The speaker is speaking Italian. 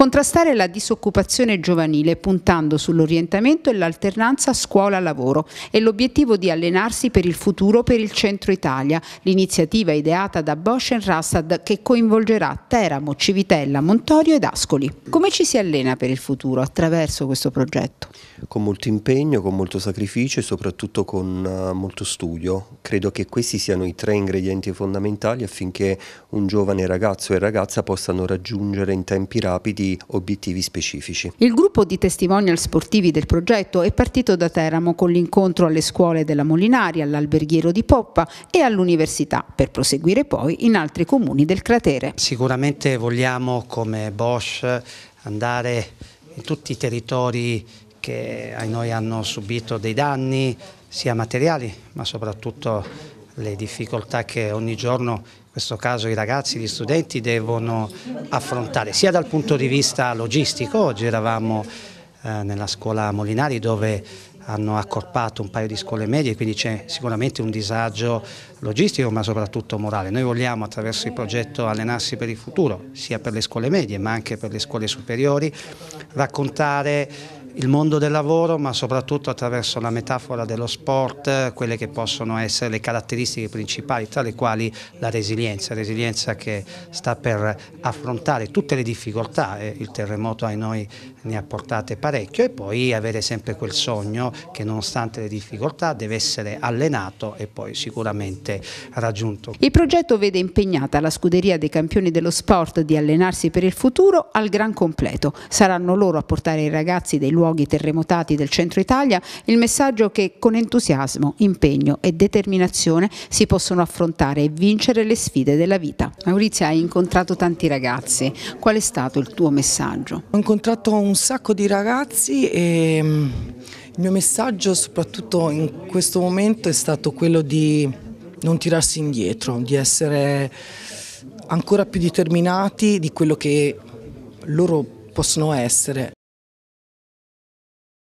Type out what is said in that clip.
Contrastare la disoccupazione giovanile puntando sull'orientamento e l'alternanza scuola-lavoro è l'obiettivo di allenarsi per il futuro per il centro Italia, l'iniziativa ideata da Bosch Rassad che coinvolgerà Teramo, Civitella, Montorio ed Ascoli. Come ci si allena per il futuro attraverso questo progetto? Con molto impegno, con molto sacrificio e soprattutto con eh, molto studio. Credo che questi siano i tre ingredienti fondamentali affinché un giovane ragazzo e ragazza possano raggiungere in tempi rapidi obiettivi specifici. Il gruppo di testimonial sportivi del progetto è partito da Teramo con l'incontro alle scuole della Molinaria, all'Alberghiero di Poppa e all'università, per proseguire poi in altri comuni del cratere. Sicuramente vogliamo come Bosch andare in tutti i territori che a noi hanno subito dei danni sia materiali ma soprattutto le difficoltà che ogni giorno, in questo caso i ragazzi, gli studenti devono affrontare, sia dal punto di vista logistico, oggi eravamo eh, nella scuola Molinari dove hanno accorpato un paio di scuole medie, quindi c'è sicuramente un disagio logistico ma soprattutto morale. Noi vogliamo attraverso il progetto Allenarsi per il futuro, sia per le scuole medie ma anche per le scuole superiori, raccontare il mondo del lavoro ma soprattutto attraverso la metafora dello sport quelle che possono essere le caratteristiche principali tra le quali la resilienza, resilienza che sta per affrontare tutte le difficoltà, il terremoto ai noi ne ha portate parecchio e poi avere sempre quel sogno che nonostante le difficoltà deve essere allenato e poi sicuramente raggiunto. Il progetto vede impegnata la scuderia dei campioni dello sport di allenarsi per il futuro al gran completo, saranno loro a portare i ragazzi dei luoghi luoghi terremotati del centro Italia il messaggio che con entusiasmo, impegno e determinazione si possono affrontare e vincere le sfide della vita. Maurizia, hai incontrato tanti ragazzi, qual è stato il tuo messaggio? Ho incontrato un sacco di ragazzi e mm, il mio messaggio soprattutto in questo momento è stato quello di non tirarsi indietro, di essere ancora più determinati di quello che loro possono essere.